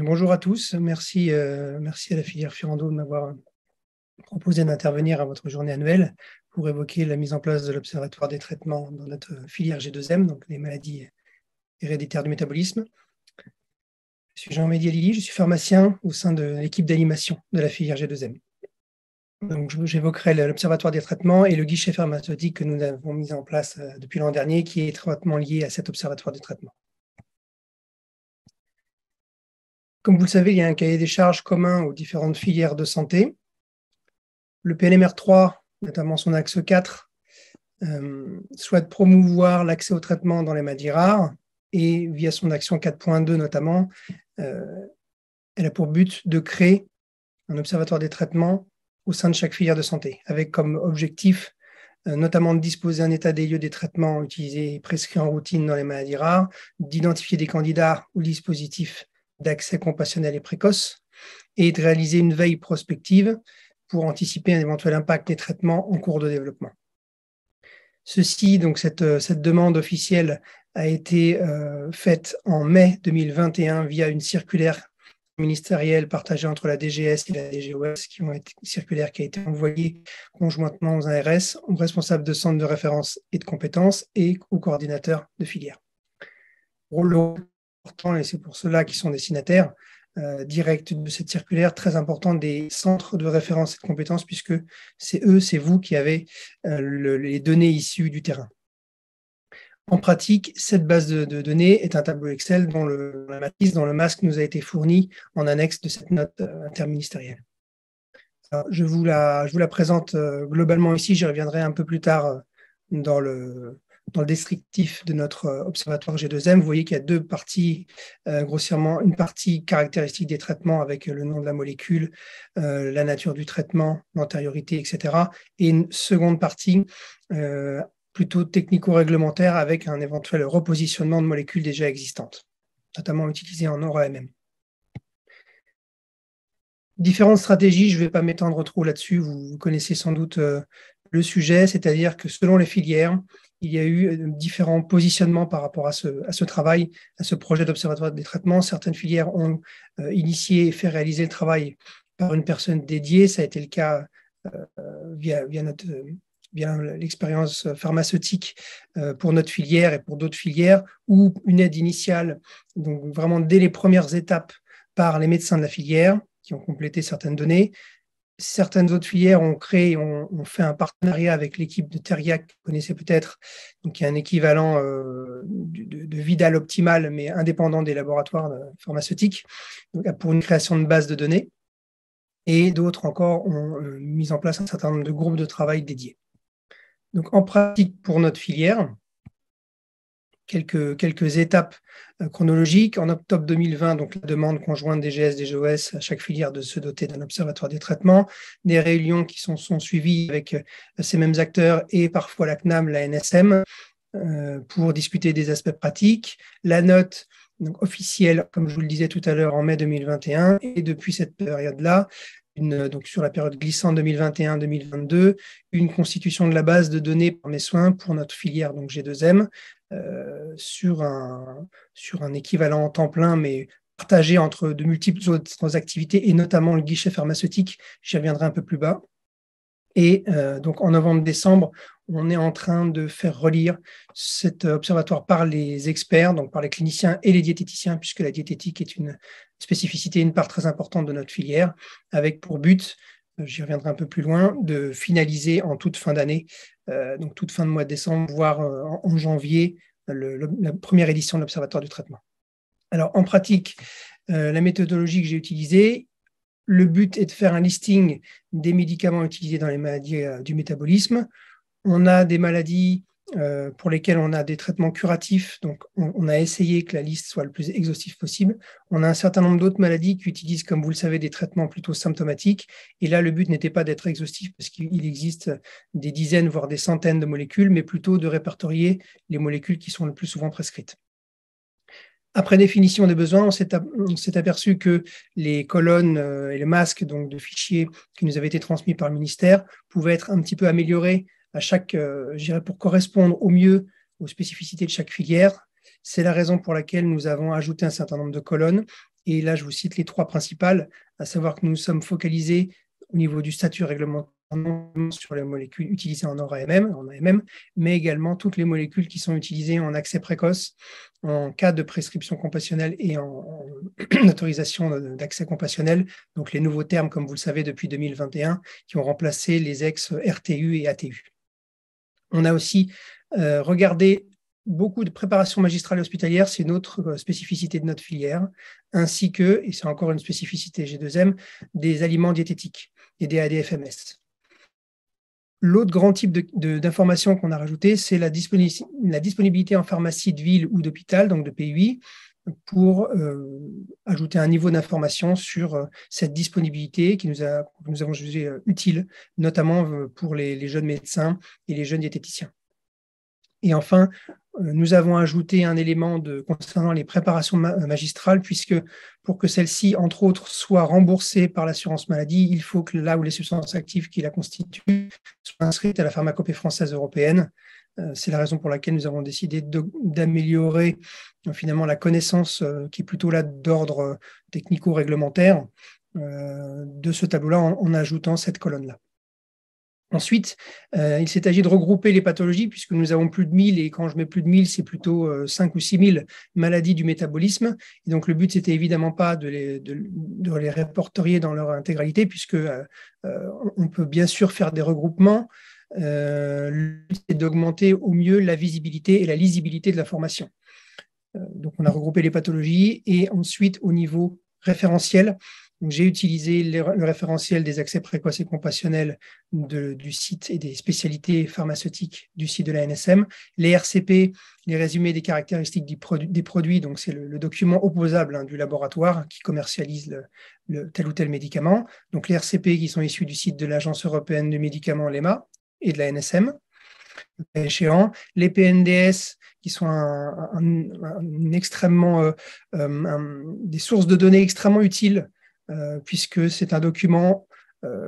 bonjour à tous. Merci, euh, à la filière Firando de m'avoir proposé d'intervenir à votre journée annuelle pour évoquer la mise en place de l'Observatoire des traitements dans notre filière G2M, donc les maladies héréditaires du métabolisme. Je suis jean média je suis pharmacien au sein de l'équipe d'animation de la filière G2M. Donc, j'évoquerai l'Observatoire des traitements et le guichet pharmaceutique que nous avons mis en place euh, depuis l'an dernier, qui est étroitement lié à cet Observatoire des traitements. Comme vous le savez, il y a un cahier des charges commun aux différentes filières de santé. Le PNMR 3, notamment son axe 4, euh, souhaite promouvoir l'accès au traitement dans les maladies rares et via son action 4.2 notamment, euh, elle a pour but de créer un observatoire des traitements au sein de chaque filière de santé, avec comme objectif euh, notamment de disposer un état des lieux des traitements utilisés et prescrits en routine dans les maladies rares, d'identifier des candidats ou dispositifs d'accès compassionnel et précoce et de réaliser une veille prospective pour anticiper un éventuel impact des traitements en cours de développement. Ceci, donc cette, euh, cette demande officielle a été euh, faite en mai 2021 via une circulaire ministérielle partagée entre la DGS et la DGOS, qui ont été, circulaire qui a été envoyée conjointement aux ARS, aux responsables de centres de référence et de compétences et aux coordinateurs de filières et c'est pour cela qu'ils sont destinataires euh, directs de cette circulaire très importante des centres de référence et de compétences puisque c'est eux, c'est vous qui avez euh, les données issues du terrain. En pratique, cette base de, données est un tableau Excel dont le, la matrice, le masque nous a été fourni en annexe de cette note euh, interministérielle. je, vous la, je vous la présente globalement ici, j'y reviendrai un peu plus tard dans le, dans le descriptif de notre euh, observatoire G2M, vous voyez qu'il y a deux parties, euh, grossièrement, une partie caractéristique des traitements avec euh, le nom de la molécule, la nature du traitement, l'antériorité, etc. Et une seconde partie plutôt technico-réglementaire avec un éventuel repositionnement de molécules déjà existantes, notamment utilisées en ORAMM. Différentes stratégies, je ne vais pas m'étendre trop là-dessus, vous, connaissez sans doute le sujet, c'est-à-dire que selon les filières, il y a eu euh, différents positionnements par rapport à ce, travail, à ce projet d'observatoire des traitements. Certaines filières ont euh, initié et fait réaliser le travail par une personne dédiée. Ça a été le cas euh, via, l'expérience pharmaceutique pour notre filière et pour d'autres filières, ou une aide initiale, donc vraiment dès les premières étapes par les médecins de la filière qui ont complété certaines données, Certaines autres filières ont créé, ont, fait un partenariat avec l'équipe de Teriac, que vous connaissez peut-être, qui est un équivalent euh, de, Vidal Optimal, mais indépendant des laboratoires euh, pharmaceutiques, pour une création de base de données. Et d'autres encore ont euh, mis en place un certain nombre de groupes de travail dédiés. Donc en pratique, pour notre filière, quelques, étapes euh, chronologiques. En octobre 2020, donc la demande conjointe des GS, des GOS à chaque filière de se doter d'un observatoire des traitements, des réunions qui sont, sont suivies avec euh, ces mêmes acteurs et parfois la CNAM, la NSM, euh, pour discuter des aspects pratiques. La note officielle, comme je vous le disais tout à l'heure, en mai 2021. Et depuis cette période-là, donc sur la période glissante 2021-2022, une constitution de la base de données par mes soins pour notre filière, donc G2M, euh, sur, un, équivalent en temps plein, mais partagé entre de multiples autres activités, et notamment le guichet pharmaceutique, j'y reviendrai un peu plus bas. Et euh, donc en novembre-décembre, on est en train de faire relire cet observatoire par les experts, donc par les cliniciens et les diététiciens, puisque la diététique est une spécificité, une part très importante de notre filière, avec pour but j'y reviendrai un peu plus loin, de finaliser en toute fin d'année, euh, donc toute fin de mois de décembre, voire euh, en janvier, la première édition de l'Observatoire du traitement. Alors en pratique, euh, la méthodologie que j'ai utilisée, le but est de faire un listing des médicaments utilisés dans les maladies du métabolisme. On a des maladies euh, pour lesquels on a des traitements curatifs. Donc, on, a essayé que la liste soit le plus exhaustive possible. On a un certain nombre d'autres maladies qui utilisent, comme vous le savez, des traitements plutôt symptomatiques. Et là, le but n'était pas d'être exhaustif parce qu'il existe des dizaines, voire des centaines de molécules, mais plutôt de répertorier les molécules qui sont le plus souvent prescrites. Après définition des besoins, on s'est aperçu que les colonnes euh, et les masques donc, de fichiers qui nous avaient été transmis par le ministère pouvaient être un petit peu améliorés à chaque, euh, pour correspondre au mieux aux spécificités de chaque filière. C'est la raison pour laquelle nous avons ajouté un certain nombre de colonnes. Et là, je vous cite les trois principales, à savoir que nous sommes focalisés au niveau du statut réglementaire sur les molécules utilisées en or en AMM, mais également toutes les molécules qui sont utilisées en accès précoce, en cas de prescription compassionnelle et en autorisation d'accès compassionnel. Donc les nouveaux termes, comme vous le savez, depuis 2021, qui ont remplacé les ex-RTU et ATU. On a aussi euh, regardé beaucoup de préparations magistrale hospitalières, c'est notre euh, spécificité de notre filière, ainsi que, et c'est encore une spécificité G2M, des aliments diététiques et des ADFMS. L'autre grand type d'information qu'on a rajouté, c'est la, la, disponibilité en pharmacie de ville ou d'hôpital, donc de PUI, pour euh, ajouter un niveau d'information sur euh, cette disponibilité qui nous que nous avons jugé euh, utile, notamment pour les, jeunes médecins et les jeunes diététiciens. Et enfin, nous avons ajouté un élément concernant les préparations magistrales, puisque pour que celles-ci, entre autres, soient remboursées par l'assurance maladie, il faut que là où les substances actives qui la constituent soient inscrites à la pharmacopée française européenne. Euh, c'est la raison pour laquelle nous avons décidé d'améliorer euh, finalement la connaissance euh, qui est plutôt là d'ordre technico-réglementaire de ce tableau-là en, ajoutant cette colonne-là. Ensuite, il s'est agi de regrouper les pathologies, puisque nous avons plus de 1000, et quand je mets plus de 1000, c'est plutôt 5 ou 6000 maladies du métabolisme. Et donc, le but, c'était évidemment pas de les, de, dans leur intégralité, puisque on peut bien sûr faire des regroupements, c'est euh, d'augmenter au mieux la visibilité et la lisibilité de la formation. Euh, donc, on a regroupé les pathologies et ensuite, au niveau référentiel, j'ai utilisé le, référentiel des accès précoces et compassionnels du site et des spécialités pharmaceutiques du site de la NSM, les RCP, les résumés des caractéristiques des produits, donc c'est le, document opposable hein, du laboratoire qui commercialise le, tel ou tel médicament, donc les RCP qui sont issus du site de l'Agence européenne de médicaments l'EMA, et de la NSM, échéant. Ben, Les PNDS, qui sont extrêmement, euh, euh, des sources de données extrêmement utiles, euh, puisque c'est un document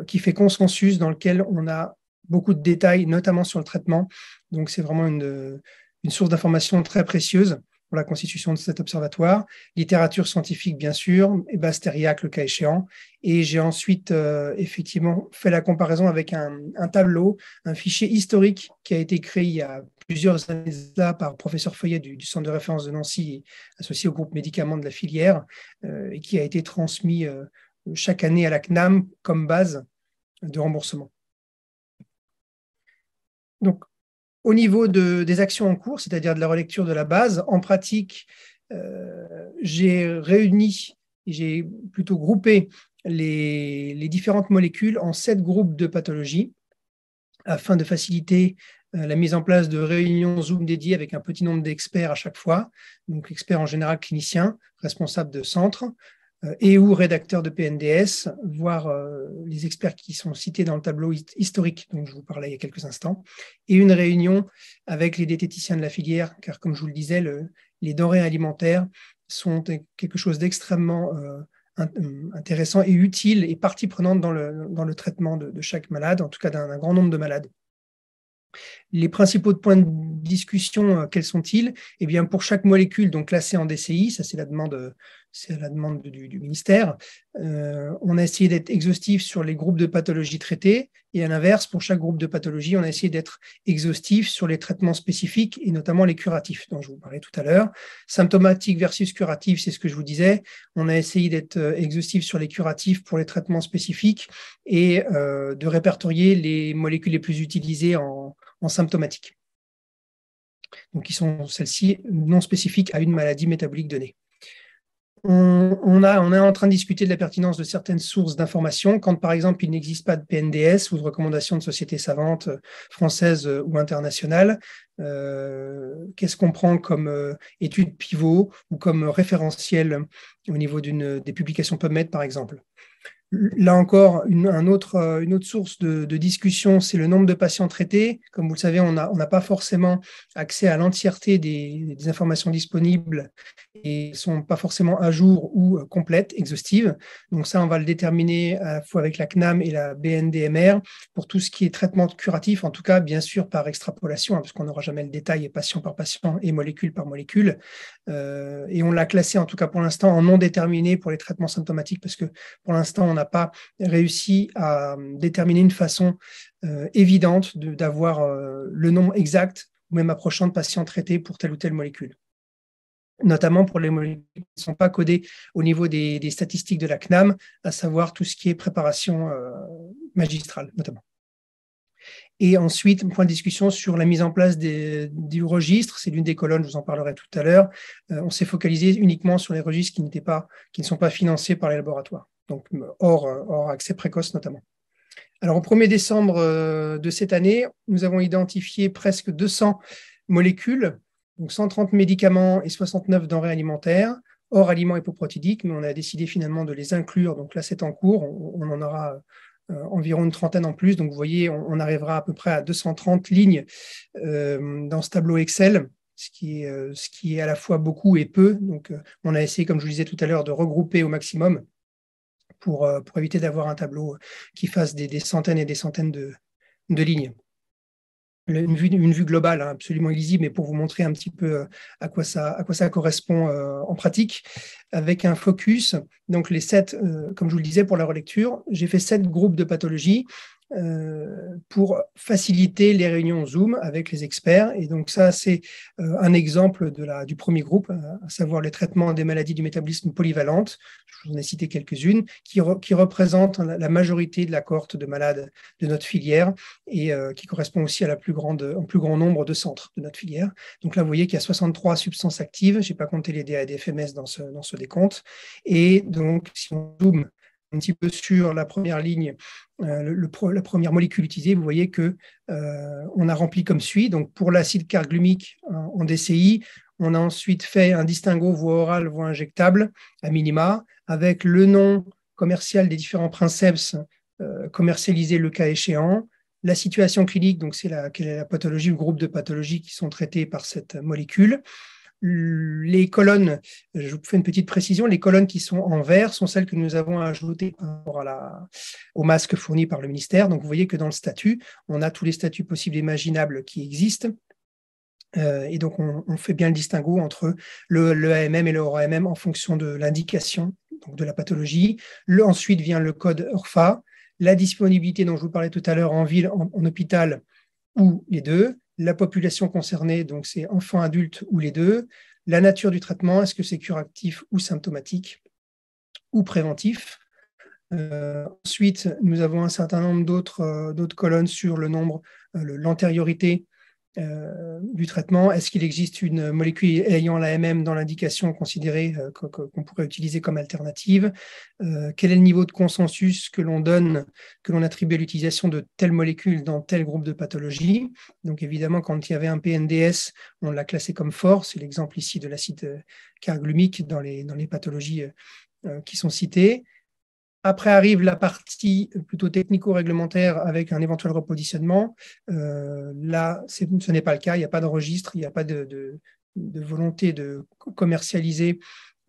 qui fait consensus dans lequel on a beaucoup de détails, notamment sur le traitement. Donc, c'est vraiment une, une source d'information très précieuse la constitution de cet observatoire, littérature scientifique bien sûr, et Bastériac le cas échéant. Et j'ai ensuite euh, effectivement fait la comparaison avec un, tableau, un fichier historique qui a été créé il y a plusieurs années là par professeur Feuillet du, Centre de référence de Nancy, associé au groupe médicaments de la filière, euh, et qui a été transmis euh, chaque année à la CNAM comme base de remboursement. Donc, au niveau des actions en cours, c'est-à-dire de la relecture de la base, en pratique, euh, j'ai réuni, j'ai plutôt groupé les, différentes molécules en sept groupes de pathologies afin de faciliter euh, la mise en place de réunions Zoom dédiées avec un petit nombre d'experts à chaque fois, donc experts en général cliniciens, responsables de centres, euh, et ou rédacteurs de PNDS, voire euh, les experts qui sont cités dans le tableau historique dont je vous parlais il y a quelques instants, et une réunion avec les diététiciens de la filière, car comme je vous le disais, les denrées alimentaires sont quelque chose d'extrêmement euh, intéressant et utile et partie prenante dans le, traitement de, chaque malade, en tout cas d'un grand nombre de malades. Les principaux points de discussion, quels sont-ils Eh bien, pour chaque molécule, donc classée en DCI, ça c'est la demande c'est à la demande du, ministère. Euh, on a essayé d'être exhaustif sur les groupes de pathologies traitées et à l'inverse, pour chaque groupe de pathologies, on a essayé d'être exhaustif sur les traitements spécifiques et notamment les curatifs dont je vous parlais tout à l'heure. Symptomatique versus curatif, c'est ce que je vous disais. On a essayé d'être euh, exhaustif sur les curatifs pour les traitements spécifiques et euh, de répertorier les molécules les plus utilisées en, symptomatique. Donc, qui sont celles-ci non spécifiques à une maladie métabolique donnée on, est en train de discuter de la pertinence de certaines sources d'informations quand, par exemple, il n'existe pas de PNDS ou de recommandations de sociétés savantes euh, françaises euh, ou internationales. Euh, qu'est-ce qu'on prend comme étude pivot ou comme référentiel au niveau des publications PubMed, par exemple Là encore, une, euh, autre, source de, discussion, c'est le nombre de patients traités. Comme vous le savez, on n'a pas forcément accès à l'entièreté des, informations disponibles et ne sont pas forcément à jour ou euh, complètes, exhaustives. Donc ça, on va le déterminer à la fois avec la CNAM et la BNDMR pour tout ce qui est traitement curatif, en tout cas, bien sûr, par extrapolation, hein, parce qu'on n'aura jamais le détail patient par patient et molécule par molécule. Euh, et on l'a classé, en tout cas pour l'instant, en non déterminé pour les traitements symptomatiques, parce que pour l'instant, on a pas réussi à euh, déterminer une façon euh, évidente d'avoir euh, le nom exact ou même approchant de patients traités pour telle ou telle molécule notamment pour les molécules qui ne sont pas codées au niveau des, statistiques de la CNAM, à savoir tout ce qui est préparation magistrale notamment. Et ensuite, point de discussion sur la mise en place du registre. C'est l'une des colonnes, je vous en parlerai tout à l'heure. on s'est focalisé uniquement sur les registres qui, pas, qui ne sont pas financés par les laboratoires donc euh, euh, hors, accès précoce notamment. Alors, au 1er décembre euh, de cette année, nous avons identifié presque 200 molécules, donc 130 médicaments et 69 denrées alimentaires, hors aliments hypoprotidiques, mais on a décidé finalement de les inclure. Donc là, c'est en cours, on, en aura environ une trentaine en plus. Donc vous voyez, on, arrivera à peu près à 230 lignes dans ce tableau Excel. Ce qui, est, ce qui est à la fois beaucoup et peu. Donc, on a essayé, comme je vous disais tout à l'heure, de regrouper au maximum euh, pour, éviter d'avoir un tableau euh, qui fasse des, centaines et des centaines de, lignes. une, vue, globale, hein, absolument illisible, mais pour vous montrer un petit peu euh, à quoi ça, correspond en pratique, avec un focus. Donc les sept, comme je vous le disais pour la relecture, j'ai fait sept groupes de pathologies euh, pour faciliter les réunions Zoom avec les experts. Et donc ça, c'est euh, un exemple de la, du premier groupe, euh, à savoir les traitements des maladies du métabolisme polyvalente. Je vous en ai cité quelques-unes, qui, qui représentent la majorité de la cohorte de malades de notre filière et qui correspond aussi à la plus grande, au plus grand nombre de centres de notre filière. Donc là, vous voyez qu'il y a 63 substances actives. Je n'ai pas compté les DADFMS dans ce, dans ce décompte. Et donc, si on Zoom, un petit peu sur la première ligne, euh, la première molécule utilisée, vous voyez que euh, on a rempli comme suit. Donc pour l'acide carglumique en DCI, on a ensuite fait un distinguo voie orale, voie injectable, à minima, avec le nom commercial des différents princeps euh, commercialisés le cas échéant, la situation clinique, donc c'est la, la pathologie, le groupe de pathologies qui sont traitées par cette molécule, les colonnes, je vous fais une petite précision, les colonnes qui sont en vert sont celles que nous avons ajoutées par à au masque fourni par le ministère. Donc vous voyez que dans le statut, on a tous les statuts possibles et imaginables qui existent. Euh, et donc on, fait bien le distinguo entre le, AMM et le ORAMM en fonction de l'indication, de la pathologie. ensuite vient le code ORFA, e la disponibilité dont je vous parlais tout à l'heure en ville, en hôpital ou les deux, la population concernée, donc c'est enfants, adultes ou les deux, la nature du traitement, est-ce que c'est curatif ou symptomatique ou préventif. Euh, ensuite, nous avons un certain nombre d'autres euh, colonnes sur le nombre, euh, l'antériorité euh, du traitement Est-ce qu'il existe une molécule ayant MM dans l'indication considérée euh, qu'on pourrait utiliser comme alternative euh, Quel est le niveau de consensus que l'on donne, que l'on attribue à l'utilisation de telle molécule dans tel groupe de pathologies Donc évidemment, quand il y avait un PNDS, on l'a classé comme fort. C'est l'exemple ici de l'acide carglumique dans les pathologies qui sont citées. Après arrive la partie plutôt technico-réglementaire avec un éventuel repositionnement. Euh, là, ce n'est pas le cas. Il n'y a pas de registre, il n'y a pas de, volonté de commercialiser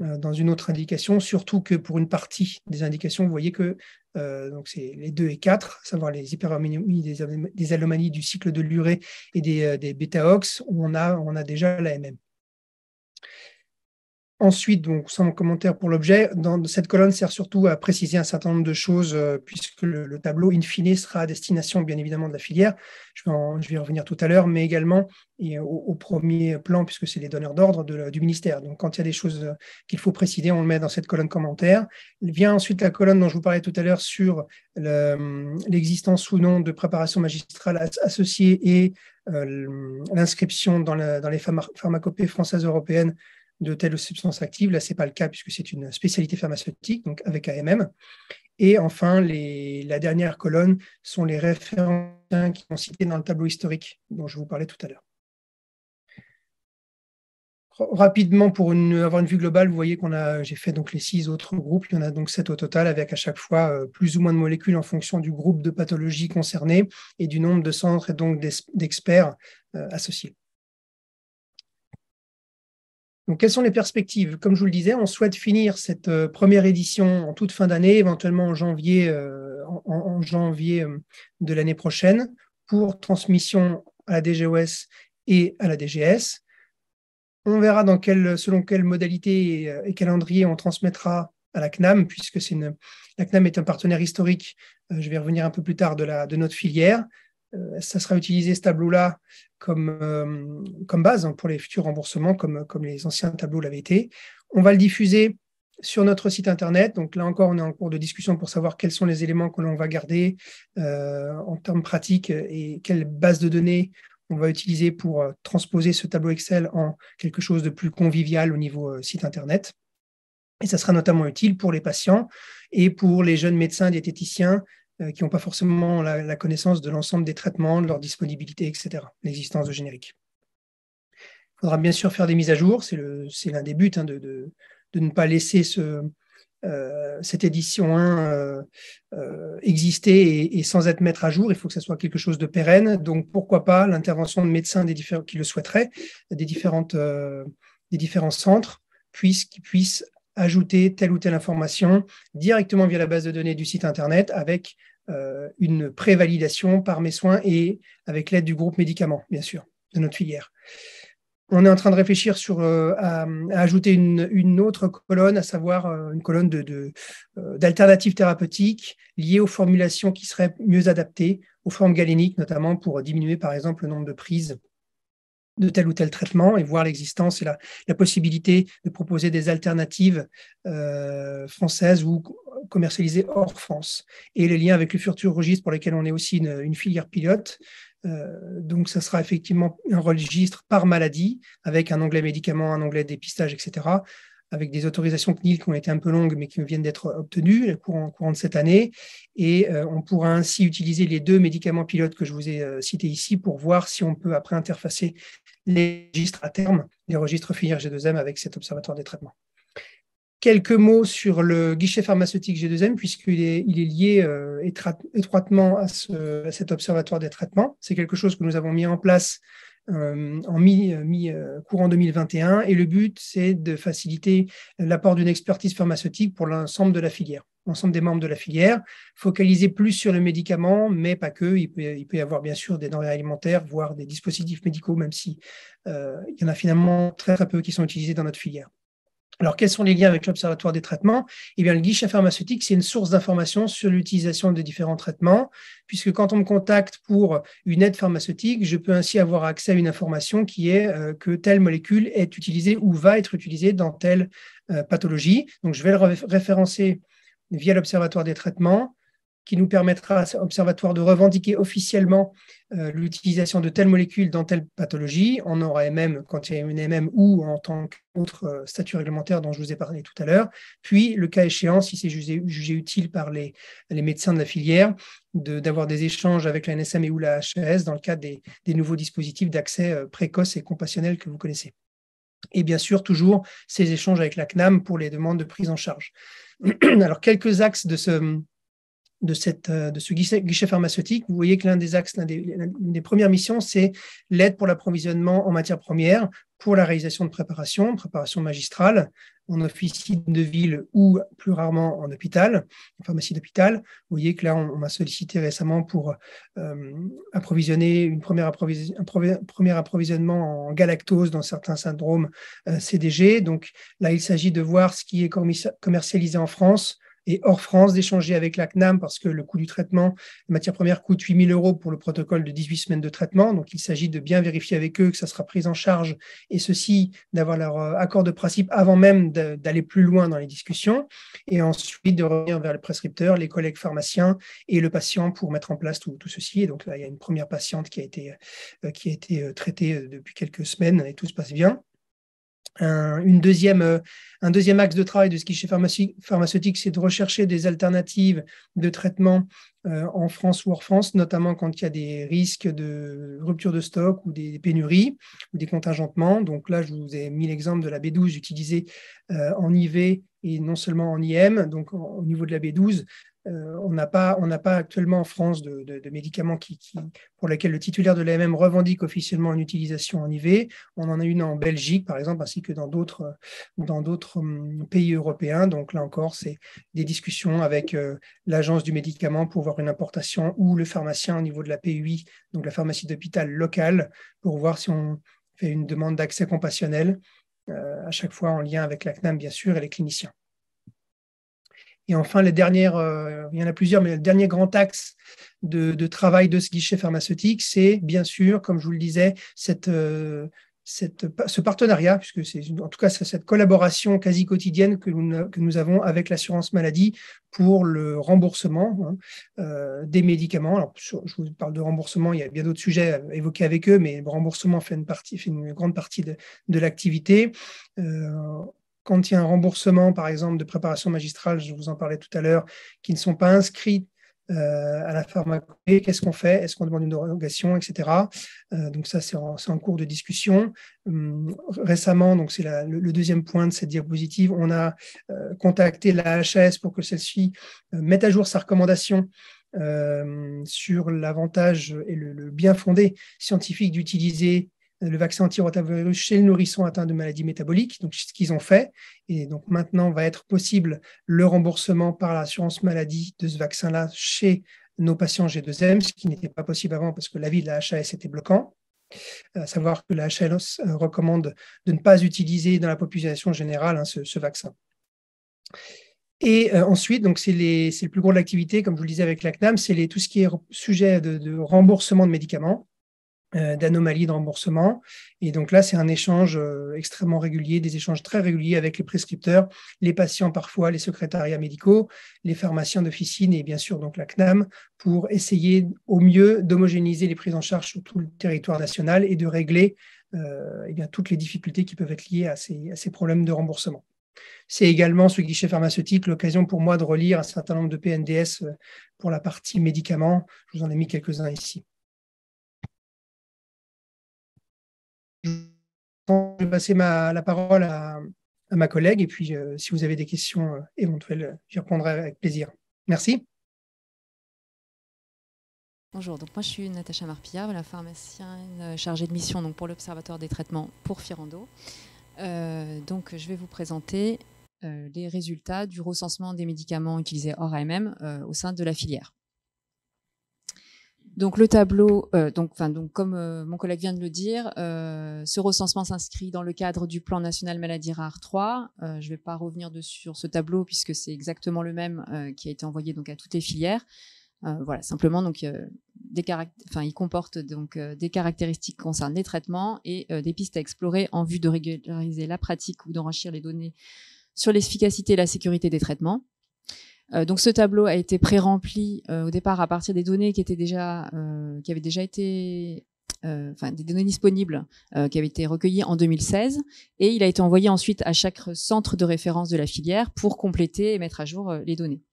euh, dans une autre indication, surtout que pour une partie des indications, vous voyez que euh, donc c'est les 2 et 4, à savoir les hyperomnies, des, des, du cycle de l'urée et des, euh, des bêta-ox, on a, on a déjà la MM. Ensuite, donc, sans commentaire pour l'objet, cette colonne sert surtout à préciser un certain nombre de choses, euh, puisque le, tableau, in sera à destination, bien évidemment, de la filière. Je vais, y revenir tout à l'heure, mais également au, premier plan, puisque c'est les donneurs d'ordre du ministère. Donc, quand il y a des choses euh, qu'il faut préciser, on le met dans cette colonne commentaire. Vient ensuite la colonne dont je vous parlais tout à l'heure sur euh, l'existence ou non de préparation magistrale associée et l'inscription dans, dans, les pharmacopées françaises européennes de telles substances actives. Là, ce n'est pas le cas puisque c'est une spécialité pharmaceutique, donc avec AMM. Et enfin, les, la dernière colonne sont les références qui sont cités dans le tableau historique dont je vous parlais tout à l'heure. Rapidement, pour avoir une vue globale, vous voyez qu'on a, j'ai fait donc les six autres groupes. Il y en a donc sept au total, avec à chaque fois euh, plus ou moins de molécules en fonction du groupe de pathologie concerné et du nombre de centres et donc d'experts euh, associés. Donc, quelles sont les perspectives Comme je vous le disais, on souhaite finir cette euh, première édition en toute fin d'année, éventuellement en janvier, euh, en, janvier euh, de l'année prochaine, pour transmission à la DGOS et à la DGS. On verra selon quelle modalités et, calendrier on transmettra à la CNAM, puisque la CNAM est un partenaire historique, je vais revenir un peu plus tard, de notre filière. Euh, ça sera utilisé ce tableau-là comme, euh, base hein, pour les futurs remboursements, comme, comme les anciens tableaux l'avaient été. On va le diffuser sur notre site internet. Donc là encore, on est en cours de discussion pour savoir quels sont les éléments que l'on va garder euh, en termes pratiques et quelle base de données on va utiliser pour transposer ce tableau Excel en quelque chose de plus convivial au niveau site internet. Et ça sera notamment utile pour les patients et pour les jeunes médecins diététiciens euh, qui n'ont pas forcément la, connaissance de l'ensemble des traitements, de leur disponibilité, etc., l'existence de génériques. Il faudra bien sûr faire des mises à jour, c'est l'un des buts hein, de, ne pas laisser euh, cette édition 1 euh, exister et, sans être mettre à jour, il faut que ce soit quelque chose de pérenne. Donc pourquoi pas l'intervention de médecins qui le souhaiteraient, des, différentes, des différents centres, puissent, qui puissent ajouter telle ou telle information directement via la base de données du site Internet avec euh, une prévalidation par mes soins et avec l'aide du groupe médicaments, bien sûr, de notre filière. On est en train de réfléchir sur, euh, à, ajouter une, autre colonne, à savoir euh, une colonne d'alternatives de, thérapeutiques liées aux formulations qui seraient mieux adaptées aux formes galéniques, notamment pour diminuer par exemple le nombre de prises de tel ou tel traitement et voir l'existence et la, possibilité de proposer des alternatives euh, françaises ou commercialisées hors France. Et les liens avec le futur registre pour lequel on est aussi une, filière pilote. Euh, donc, ça sera effectivement un registre par maladie avec un onglet médicaments, un onglet dépistage, etc avec des autorisations CNIL qui ont été un peu longues, mais qui viennent d'être obtenues courant, courant de cette année. Et euh, on pourra ainsi utiliser les deux médicaments pilotes que je vous ai euh, cités ici pour voir si on peut après interfacer les registres à terme, les registres filière G2M avec cet observatoire des traitements. Quelques mots sur le guichet pharmaceutique G2M, puisqu'il est, il est lié euh, étroitement à, cet observatoire des traitements. C'est quelque chose que nous avons mis en place euh, en mi, euh, euh, courant 2021 et le but c'est de faciliter l'apport d'une expertise pharmaceutique pour l'ensemble de la filière l'ensemble des membres de la filière, focaliser plus sur le médicament, mais pas que. Il peut, y avoir bien sûr des denrées alimentaires, voire des dispositifs médicaux, même si il y en a finalement très, très peu qui sont utilisés dans notre filière. Alors, quels sont les liens avec l'Observatoire des traitements Eh bien, le guichet pharmaceutique, c'est une source d'information sur l'utilisation des différents traitements, puisque quand on me contacte pour une aide pharmaceutique, je peux ainsi avoir accès à une information qui est euh, que telle molécule est utilisée ou va être utilisée dans telle euh, pathologie. Donc, je vais le référencer via l'Observatoire des traitements qui nous permettra, à cet observatoire, de revendiquer officiellement euh, l'utilisation de telles molécules dans telle pathologie, en MM quand il y a une MM ou en tant qu'autre euh, statut réglementaire dont je vous ai parlé tout à l'heure. Puis, le cas échéant, si c'est jugé, utile par les, médecins de la filière, d'avoir des échanges avec la NSM et ou la HAS dans le cadre des, des nouveaux dispositifs d'accès euh, précoce et compassionnel que vous connaissez et bien sûr toujours ces échanges avec la CNAM pour les demandes de prise en charge. Alors quelques axes de ce, de, cette, euh, de ce guichet, pharmaceutique, vous voyez que l'un des axes, l'une des, premières missions, c'est l'aide pour l'approvisionnement en matières premières, pour la réalisation de préparation, préparation magistrale, en officine de ville ou plus rarement en hôpital, en pharmacie d'hôpital. Vous voyez que là, on, m'a sollicité récemment pour euh, approvisionner une première, un premier approvisionnement en galactose dans certains syndromes euh, CDG. Donc là, il s'agit de voir ce qui est commercialisé en France et hors France d'échanger avec la CNAM parce que le coût du traitement, la matière première coûte 8 000 euros pour le protocole de 18 semaines de traitement. Donc, il s'agit de bien vérifier avec eux que ça sera pris en charge et ceci, d'avoir leur euh, accord de principe avant même d'aller plus loin dans les discussions et ensuite de revenir vers le prescripteur, les collègues pharmaciens et le patient pour mettre en place tout, tout ceci. donc là, il y a une première patiente qui a été, euh, qui a été euh, traitée depuis quelques semaines et tout se passe bien un, une deuxième, euh, un deuxième axe de travail de ce qui chez pharmaceutique, c'est de rechercher des alternatives de traitement euh, en France ou hors France, notamment quand il y a des risques de rupture de stock ou des pénuries ou des contingentements. Donc là, je vous ai mis l'exemple de la B12 utilisée euh, en IV et non seulement en IM. Donc au niveau de la B12, euh, on n'a pas, on pas actuellement en France de, médicaments qui, pour lesquels le titulaire de l'AMM revendique officiellement une utilisation en IV. On en a une en Belgique, par exemple, ainsi que dans d'autres hum, pays européens. Donc là encore, c'est des discussions avec euh, l'agence du médicament pour voir une importation ou le pharmacien au niveau de la PUI, donc la pharmacie d'hôpital locale, pour voir si on fait une demande d'accès compassionnel, euh, à chaque fois en lien avec la CNAM, bien sûr, et les cliniciens. Et enfin, le dernier, euh, il y en a plusieurs, mais le dernier grand axe de, travail de ce guichet pharmaceutique, c'est bien sûr, comme je vous le disais, euh, ce partenariat, puisque c'est en tout cas cette collaboration quasi quotidienne que nous, avons avec l'assurance maladie pour le remboursement hein, euh, des médicaments. Alors, je vous parle de remboursement, il y a bien d'autres sujets évoqués avec eux, mais le remboursement fait une, partie, fait une grande partie de, l'activité quand il y a un remboursement, par exemple, de préparation magistrale, je vous en parlais tout à l'heure, qui ne sont pas inscrits euh, à la pharmacopée, qu'est-ce qu'on fait Est-ce qu'on demande une dérogation, etc. Euh, donc ça, c'est en, cours de discussion. Hum, récemment, donc c'est le, deuxième point de cette diapositive, on a euh, contacté la HAS pour que celle-ci mette à jour sa recommandation sur l'avantage et le, bien fondé scientifique d'utiliser euh, le vaccin anti chez le nourrissons atteints de maladies métaboliques, donc ce qu'ils ont fait. Et donc maintenant va être possible le remboursement par l'assurance maladie de ce vaccin-là chez nos patients G2M, ce qui n'était pas possible avant parce que l'avis de la HAS était bloquant. Euh, à savoir que la HAS recommande de ne pas utiliser dans la population générale hein, ce, vaccin. Et euh, ensuite, donc c'est le plus gros de l'activité, comme je vous le disais avec la CNAM, c'est tout ce qui est sujet de remboursement de médicaments. Euh, d'anomalies de remboursement. Et donc là, c'est un échange euh, extrêmement régulier, des échanges très réguliers avec les prescripteurs, les patients parfois, les secrétariats médicaux, les pharmaciens d'officine et bien sûr donc la CNAM pour essayer au mieux d'homogénéiser les prises en charge sur tout le territoire national et de régler euh, eh bien, toutes les difficultés qui peuvent être liées à ces, à ces problèmes de remboursement. C'est également ce guichet pharmaceutique l'occasion pour moi de relire un certain nombre de PNDS pour la partie médicaments. Je vous en ai mis quelques-uns ici. Je vais passer la parole à, ma collègue et puis euh, si vous avez des questions euh, éventuelles, j'y répondrai avec plaisir. Merci. Bonjour, donc moi je suis Natacha Marpillard, la pharmacienne euh, chargée de mission pour l'Observatoire des traitements pour Firando. donc je vais vous présenter les résultats du recensement des médicaments utilisés hors AMM au sein de la filière. Donc le tableau, euh, donc, enfin, donc comme euh, mon collègue vient de le dire, euh, ce recensement s'inscrit dans le cadre du plan national maladie rare 3. je ne vais pas revenir dessus sur ce tableau puisque c'est exactement le même qui a été envoyé donc à toutes les filières. voilà, simplement donc des enfin, il comporte donc des caractéristiques concernant les traitements et des pistes à explorer en vue de régulariser la pratique ou d'enrichir les données sur l'efficacité et la sécurité des traitements. Euh, donc ce tableau a été pré-rempli euh, au départ à partir des données qui étaient déjà euh, qui avaient déjà été enfin des données disponibles qui avaient été recueillies en 2016 et il a été envoyé ensuite à chaque centre de référence de la filière pour compléter et mettre à jour les données.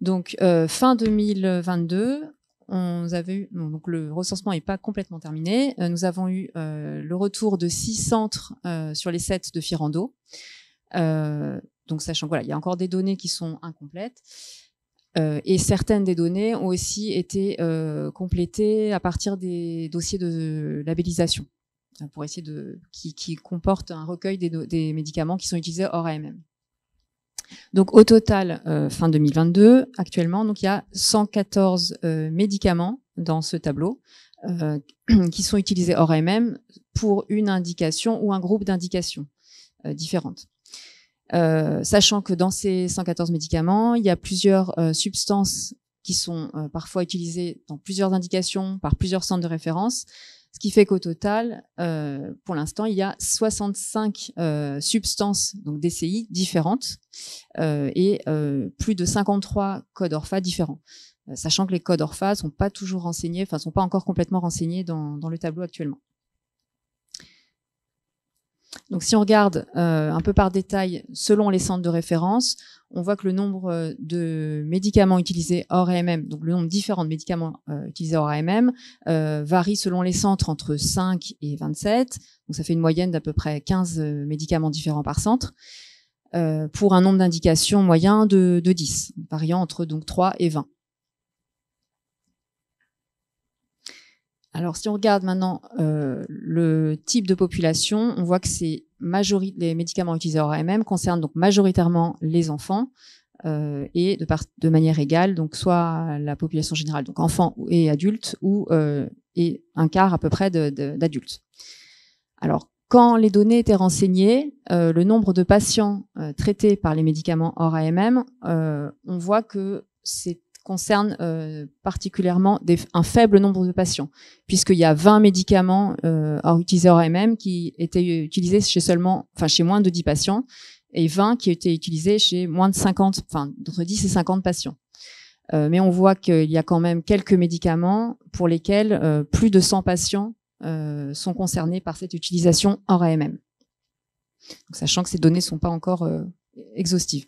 Donc fin 2022, on avait donc le recensement n'est pas complètement terminé. nous avons eu le retour de six centres sur les sept de Firando. Donc, sachant qu'il voilà, y a encore des données qui sont incomplètes. Euh, et certaines des données ont aussi été euh, complétées à partir des dossiers de labellisation, pour essayer de qui, qui comportent un recueil des, médicaments qui sont utilisés hors AMM. Donc au total, euh, fin 2022, actuellement, donc il y a 114 médicaments dans ce tableau qui sont utilisés hors AMM pour une indication ou un groupe d'indications différentes. Euh, sachant que dans ces 114 médicaments, il y a plusieurs euh, substances qui sont euh, parfois utilisées dans plusieurs indications par plusieurs centres de référence, ce qui fait qu'au total, pour l'instant, il y a 65 substances, donc DCI, différentes, et plus de 53 codes ORFA différents, sachant que les codes ORFA sont pas toujours renseignés, enfin sont pas encore complètement renseignés dans le tableau actuellement. Donc si on regarde euh, un peu par détail, selon les centres de référence, on voit que le nombre euh, de médicaments utilisés hors AMM, donc le nombre différent de médicaments euh, utilisés hors AMM, varie selon les centres entre 5 et 27. Donc ça fait une moyenne d'à peu près 15 médicaments différents par centre, pour un nombre d'indications moyen de, de 10, variant entre donc 3 et 20. Alors si on regarde maintenant euh, le type de population, on voit que c'est les médicaments utilisés hors AMM concernent donc majoritairement les enfants euh, et de, manière égale, donc soit la population générale, donc enfants et adultes, ou euh, et un quart à peu près d'adultes. Alors quand les données étaient renseignées, le nombre de patients traités par les médicaments hors AMM, on voit que c'est concerne euh, particulièrement un faible nombre de patients, puisqu'il y a 20 médicaments euh, utilisés hors AMM qui étaient utilisés chez seulement, enfin chez moins de 10 patients, et 20 qui étaient utilisés chez moins de 50, enfin entre 10 et 50 patients. Euh, mais on voit qu'il y a quand même quelques médicaments pour lesquels euh, plus de 100 patients sont concernés par cette utilisation hors AMM. sachant que ces données ne sont pas encore exhaustives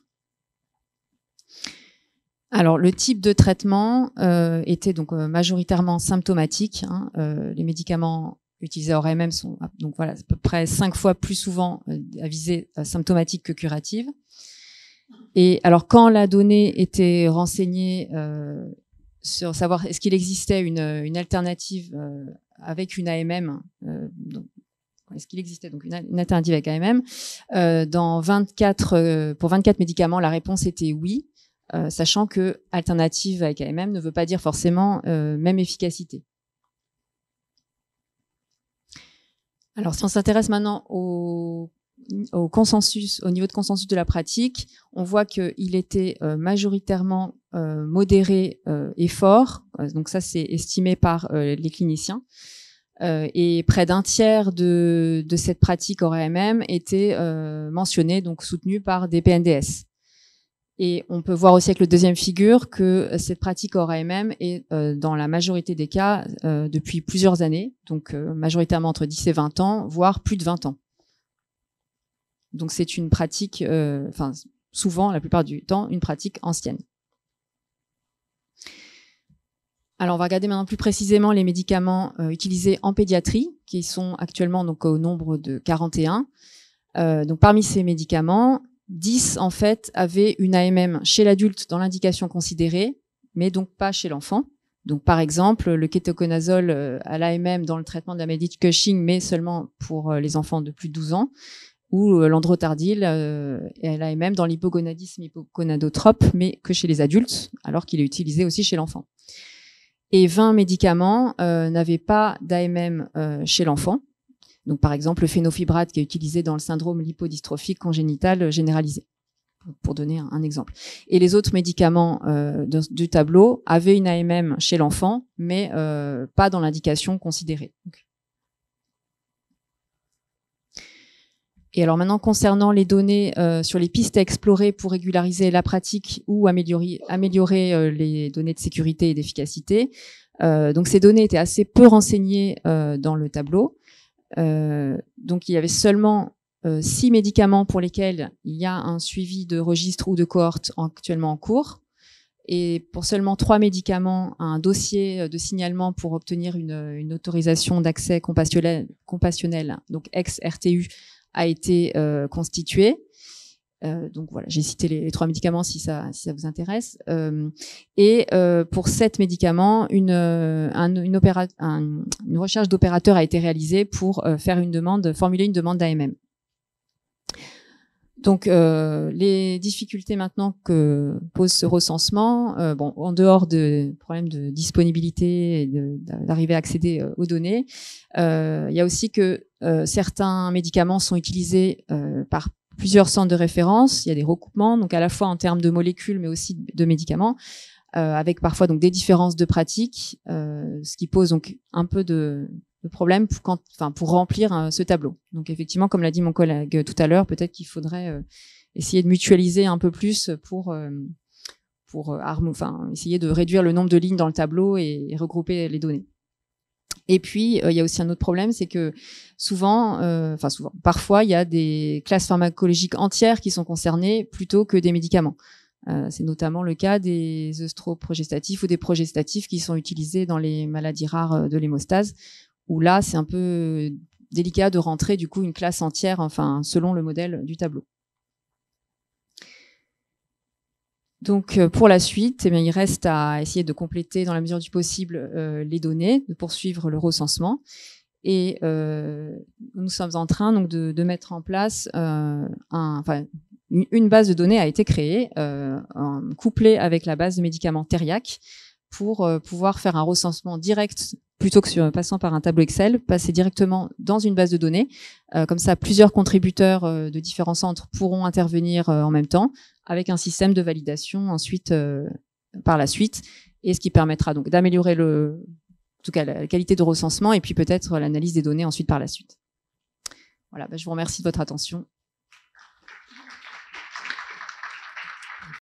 alors le type de traitement euh, était donc euh, majoritairement symptomatique. Hein. Euh, les médicaments utilisés hors AMM sont ah, donc voilà à peu près cinq fois plus souvent à symptomatiques symptomatique que curative. Et alors quand la donnée était renseignée sur savoir est-ce qu'il existait une, alternative avec une AMM, est-ce qu'il existait donc une, alternative avec AMM dans 24 pour 24 médicaments la réponse était oui euh, sachant que alternative avec AMM ne veut pas dire forcément euh, même efficacité. Alors si on s'intéresse maintenant au, consensus, au niveau de consensus de la pratique, on voit qu'il était euh, majoritairement modéré et fort, donc ça c'est estimé par les cliniciens, et près d'un tiers de, de, cette pratique hors AMM était mentionnée, donc soutenue par des PNDS. Et on peut voir aussi avec le deuxième figure que euh, cette pratique aura AMM est euh, dans la majorité des cas euh, depuis plusieurs années, donc majoritairement entre 10 et 20 ans, voire plus de 20 ans. Donc c'est une pratique, enfin souvent, la plupart du temps, une pratique ancienne. Alors on va regarder maintenant plus précisément les médicaments utilisés en pédiatrie, qui sont actuellement donc au nombre de 41. donc parmi ces médicaments, 10 en fait avaient une AMM chez l'adulte dans l'indication considérée, mais donc pas chez l'enfant. Donc par exemple, le kétoconazole euh, à l'AMM dans le traitement de la maladie de Cushing, mais seulement pour euh, les enfants de plus de 12 ans, ou euh, l'androtardil à l'AMM dans l'hypogonadisme hypogonadotrope, mais que chez les adultes, alors qu'il est utilisé aussi chez l'enfant. Et 20 médicaments n'avaient pas d'AMM chez l'enfant, donc, par exemple, le phénofibrate qui est utilisé dans le syndrome lipodystrophique congénital généralisé, pour donner un, exemple. Et les autres médicaments euh, du tableau avaient une AMM chez l'enfant, mais euh, pas dans l'indication considérée. Et alors maintenant, concernant les données euh, sur les pistes à explorer pour régulariser la pratique ou améliorer, les données de sécurité et d'efficacité, donc ces données étaient assez peu renseignées dans le tableau. Euh, donc il y avait seulement euh, six médicaments pour lesquels il y a un suivi de registre ou de cohorte actuellement en cours. Et pour seulement trois médicaments, un dossier euh, de signalement pour obtenir une, autorisation d'accès compassionnel, compassionnel, donc ex-RTU, a été constitué. Euh, donc voilà, j'ai cité les, trois médicaments si ça, si ça vous intéresse. Euh, et euh, pour sept médicaments, une, un, une, recherche d'opérateur a été réalisée pour faire une demande, formuler une demande d'AMM. Donc les difficultés maintenant que pose ce recensement, bon, en dehors de problèmes de disponibilité et d'arriver à accéder aux données, il y a aussi que certains médicaments sont utilisés par plusieurs centres de référence, il y a des recoupements, donc à la fois en termes de molécules, mais aussi de médicaments, euh, avec parfois donc des différences de pratiques, euh, ce qui pose donc un peu de, de problème pour, quand, enfin, pour remplir euh, ce tableau. Donc effectivement, comme l'a dit mon collègue tout à l'heure, peut-être qu'il faudrait euh, essayer de mutualiser un peu plus pour euh, pour enfin, essayer de réduire le nombre de lignes dans le tableau et regrouper les données. Et puis, euh, il y a aussi un autre problème, c'est que souvent, euh, enfin souvent, parfois, il y a des classes pharmacologiques entières qui sont concernées plutôt que des médicaments. Euh, c'est notamment le cas des œstroprogestatifs ou des progestatifs qui sont utilisés dans les maladies rares de l'hémostase, où là, c'est un peu délicat de rentrer du coup une classe entière, enfin selon le modèle du tableau. Donc euh, pour la suite, eh il reste à essayer de compléter dans la mesure du possible euh, les données, de poursuivre le recensement. Et euh, nous sommes en train de, mettre en place une base de données a été créée, couplée avec la base de médicaments Teriac, pour pouvoir faire un recensement direct plutôt que sur, passant par un tableau Excel, passer directement dans une base de données. comme ça, plusieurs contributeurs de différents centres pourront intervenir en même temps, avec un système de validation ensuite euh, par la suite, et ce qui permettra donc d'améliorer le, en tout cas la qualité de recensement et puis peut-être l'analyse des données ensuite par la suite. Voilà, bah, je vous remercie de votre attention.